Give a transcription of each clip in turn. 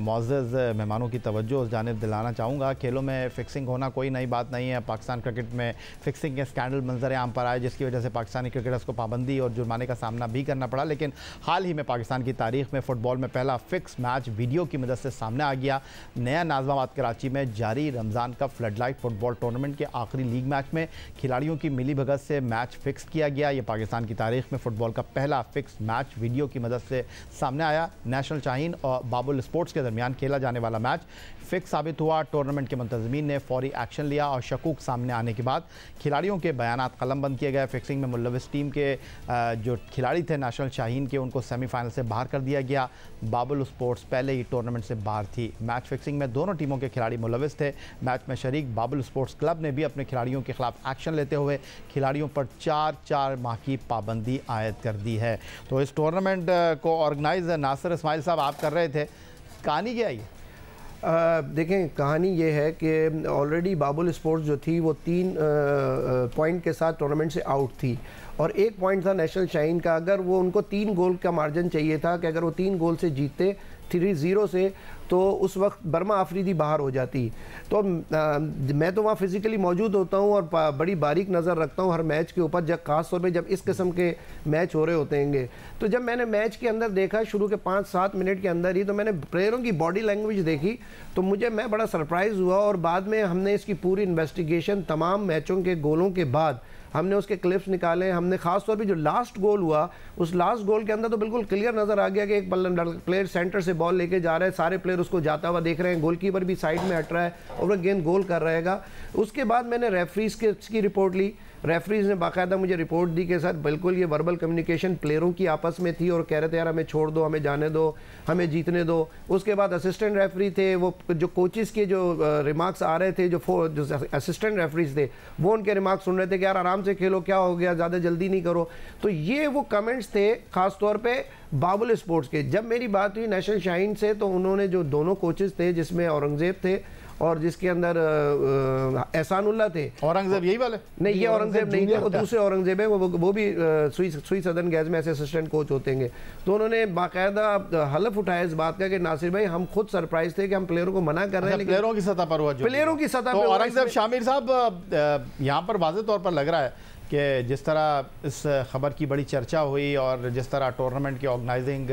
Moz मेहमानों की तवज्जो उस जानब दिलाना चाहूँगा खेलों में फिक्सिंग होना कोई नई बात नहीं है पाकिस्तान क्रिकेट में फिक्सिंग के स्कैंडल मंजर आम पर आए जिसकी वजह से पाकिस्तानी क्रिकेटर्स को पाबंदी और जुर्माने का सामना भी करना पड़ा लेकिन हाल ही में पाकिस्तान की तारीख में फ़ुटबॉल में पहला फिक्स मैच वीडियो की मदद से सामने आ गया नया नाजमाबाद कराची में जारी रमज़ान का लाइट फुटबॉल टूर्नामेंट के आखिरी लीग मैच में खिलाड़ियों की मिली भगत से मैच फिक्स किया गया ये पाकिस्तान की तारीख में फ़ुटबॉल का पहला फिक्स मैच वीडियो की मदद से सामने आया नेशनल चाहन और बाबुल स्पोर्ट्स के के दरमियान खेला जाने वाला मैच फिक्स साबित हुआ टूर्नामेंट के मंतजमी ने फौरी एक्शन लिया और शकूक सामने आने के बाद खिलाड़ियों के बयान कलम बंद किए गए फिक्सिंग में मुलविस टीम के जो खिलाड़ी थे नेशनल शाहीन के उनको सेमीफाइनल से बाहर कर दिया गया बाबुल स्पोर्ट्स पहले ही टूर्नामेंट से बाहर थी मैच फिक्सिंग में दोनों टीमों के खिलाड़ी मुलविस थे मैच में शरीक बाबुल स्पोर्ट्स क्लब ने भी अपने खिलाड़ियों के खिलाफ एक्शन लेते हुए खिलाड़ियों पर चार चार माह की पाबंदी आयद कर दी है तो इस टूर्नामेंट को ऑर्गेनाइज नासिर इसमाइल साहब आप कर रहे थे कहानी क्या आई आ, देखें कहानी ये है कि ऑलरेडी बाबुल स्पोर्ट्स जो थी वो तीन पॉइंट के साथ टूर्नामेंट से आउट थी और एक पॉइंट था नेशनल शाइन का अगर वो उनको तीन गोल का मार्जिन चाहिए था कि अगर वो तीन गोल से जीतते थ्री ज़ीरो से तो उस वक्त बर्मा आफरीदी बाहर हो जाती तो आ, मैं तो वहाँ फिज़िकली मौजूद होता हूँ और बड़ी बारीक नज़र रखता हूँ हर मैच के ऊपर जब खास तौर पर जब इस किस्म के मैच हो रहे होते हैंगे तो जब मैंने मैच के अंदर देखा शुरू के पाँच सात मिनट के अंदर ही तो मैंने प्लेयरों की बॉडी लैंग्वेज देखी तो मुझे मैं बड़ा सरप्राइज़ हुआ और बाद में हमने इसकी पूरी इन्वेस्टिगेशन तमाम मैचों के गोलों के बाद हमने उसके क्लिप्स निकाले हमने खास तौर पे जो लास्ट गोल हुआ उस लास्ट गोल के अंदर तो बिल्कुल क्लियर नज़र आ गया कि एक प्लेयर सेंटर से बॉल लेके जा रहे हैं सारे प्लेयर उसको जाता हुआ देख रहे हैं गोलकीपर भी साइड में हट रहा है और वह गेंद गोल कर रहेगा उसके बाद मैंने रेफरीज के की रिपोर्ट ली रेफरीज ने बाकायदा मुझे रिपोर्ट दी के सर बिल्कुल ये वर्बल कम्युनिकेशन प्लेयरों की आपस में थी और कह रहे थे यार हमें छोड़ दो हमें जाने दो हमें जीतने दो उसके बाद असिस्टेंट रेफरी थे वो जो कोचेस के जो रिमार्क्स आ रहे थे जो जो असिस्टेंट रेफरीज थे वो उनके रिमार्क्स सुन रहे थे कि यार आराम से खेलो क्या हो गया ज़्यादा जल्दी नहीं करो तो ये वो कमेंट्स थे ख़ासतौर पर बाबुल स्पोर्ट्स के जब मेरी बात हुई नेशनल शाइन से तो उन्होंने जो दोनों कोचेज़ थे जिसमें औरंगज़ेब थे और जिसके अंदर एहसानुल्ला थे औरंगजेब यही वाले नहीं ये औरंगजेब नहीं थे वो दूसरे औरंगजेब है वो वो भी सुई सुई सदन गैज में ऐसे असिस्टेंट कोच होते हैं तो उन्होंने बाकायदा हलफ उठाया इस बात का कि नासिर भाई हम खुद सरप्राइज थे कि हम प्लेयरों को मना कर रहे हैं प्लेयरों अच्छा, की सतह पर हुआ प्लेयरों की सतह तो पर औरंगजेब शामिर साहब यहाँ पर वाजे तौर पर लग रहा है कि जिस तरह इस खबर की बड़ी चर्चा हुई और जिस तरह टूर्नामेंट के ऑर्गेनाइजिंग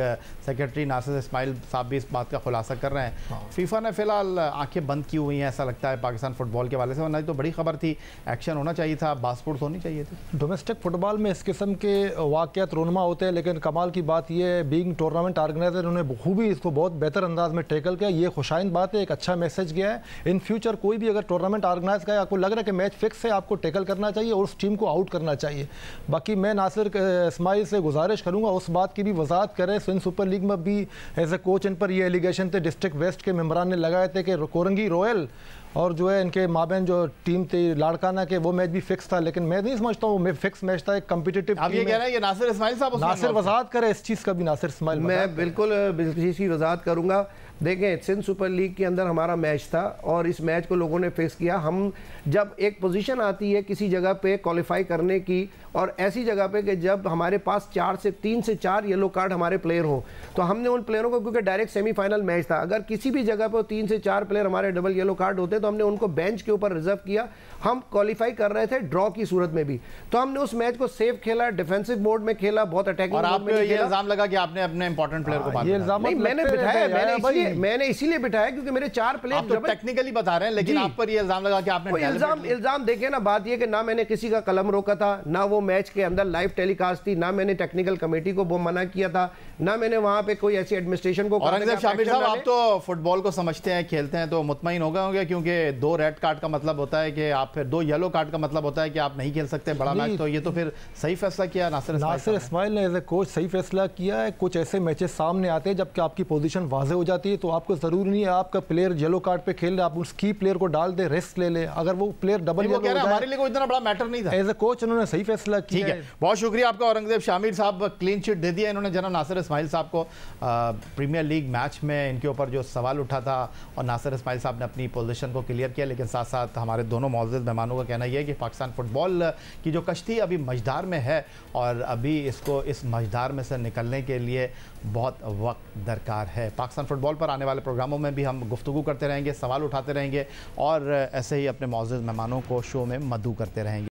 सेक्रेटरी नासिर इसमाइल साहब भी इस बात का खुलासा कर रहे हैं हाँ। फीफा ने फिलहाल आंखें बंद की हुई हैं ऐसा लगता है पाकिस्तान फुटबॉल के वाले से वरना तो बड़ी खबर थी एक्शन होना चाहिए था बासपोर्ट्स होनी चाहिए थी डोमेस्टिक फुटबॉल में इस किस्म के वाक़त रोनमा होते हैं लेकिन कमाल की बात यह बींग टूर्नामेंट ऑर्गेनाइजर उन्होंने बखूबी इसको बहुत बेहतर अंदाज में टेकल किया ये खुशाइन बात है एक अच्छा मैसेज गया है इन फ्यूचर कोई भी अगर टूर्नामेंट ऑर्गेनाइज का आपको लग रहा है कि मैच फिक्स है आपको टेकल करना चाहिए और उस टीम को आउट सपोर्ट करना चाहिए बाकी मैं नासिर इसमाइल से गुजारिश करूँगा उस बात की भी वजाहत करें सिंध सुपर लीग में भी एज ए कोच इन पर यह एलिगेशन थे डिस्ट्रिक्ट वेस्ट के मम्बरान ने लगाए थे कि कोरंगी रॉयल और जो है इनके माबेन जो टीम थी लाड़काना के वो मैच भी फिक्स था लेकिन मैं नहीं समझता हूँ फिक्स मैच था एक कम्पिटेटिव आप ये कह रहे हैं कि नासिर इसमाइल साहब नासिर वजाहत करें इस चीज़ का भी नासिर इसमाइल मैं बिल्कुल इस चीज़ की वजाहत करूँगा देखें सिंध सुपर लीग के अंदर हमारा मैच था और इस मैच को लोगों ने फेस किया हम जब एक पोजीशन आती है किसी जगह पे क्वालिफाई करने की और ऐसी जगह पे कि जब हमारे पास चार से तीन से चार येलो कार्ड हमारे प्लेयर हो तो हमने उन प्लेयरों को क्योंकि डायरेक्ट सेमीफाइनल मैच था अगर किसी भी जगह पर तीन से चार प्लेयर हमारे डबल येलो कार्ड होते तो हमने उनको बेंच के ऊपर रिजर्व किया हम क्वालिफाई कर रहे थे ड्रॉ की सूरत में भी तो हमने उस मैच को सेफ खेला डिफेंसिव मोड में खेला बहुत अटैक और आपने ये इल्जाम लगा कि आपने अपने इंपॉर्टेंट प्लेयर को हाँ, मतलब मैंने बिठाया मैंने इसलिए मैंने इसीलिए बिठाया क्योंकि मेरे चार प्लेयर तो टेक्निकली बता रहे हैं लेकिन आप पर ये इल्जाम लगा कि आपने इल्जाम इल्जाम देखे ना बात ये कि ना मैंने किसी का कलम रोका था ना वो मैच के अंदर लाइव टेलीकास्ट थी ना मैंने टेक्निकल कमेटी को वो मना किया था ना मैंने वहाँ पे कोई ऐसी एडमिनिस्ट्रेशन को आप तो फुटबॉल को समझते हैं खेलते हैं तो मुतमिन हो गए होंगे क्योंकि दो रेड कार्ड का मतलब होता है कि आप फिर दो येलो कार्ड का मतलब होता है कि आप नहीं खेल सकते बड़ा मैच तो ये तो फिर सही फैसला किया नासिर नासिर इसमाइल ने एज ए कोच सही फैसला किया है कुछ ऐसे मैचेस सामने आते हैं जबकि आपकी पोजीशन वाजे हो जाती है तो आपको ज़रूरी नहीं है आपका प्लेयर येलो कार्ड पे खेल रहे आप उस की प्लेयर को डाल दे रेस्ट ले ले अगर वो प्लेयर डबल वो कह रहा हमारे लिए कोई इतना बड़ा मैटर नहीं था एज ए कोच उन्होंने सही फैसला किया है बहुत शुक्रिया आपका औरंगजेब शामिर साहब क्लीन चिट दे दिया इन्होंने जना नासिर इसमाइल साहब को प्रीमियर लीग मैच में इनके ऊपर जो सवाल उठा था और नासिर इसमाइल साहब ने अपनी पोजिशन को क्लियर किया लेकिन साथ साथ हमारे दोनों मौजूद मेहमानों का कहना यह है कि पाकिस्तान फुटबॉल की जो कश्ती अभी मझदार में है और अभी इसको इस मझदार में से निकलने के लिए बहुत वक्त दरकार है पाकिस्तान फुटबॉल पर और आने वाले प्रोग्रामों में भी हम गुफ्तु करते रहेंगे सवाल उठाते रहेंगे और ऐसे ही अपने मौजूद मेहमानों को शो में मदू करते रहेंगे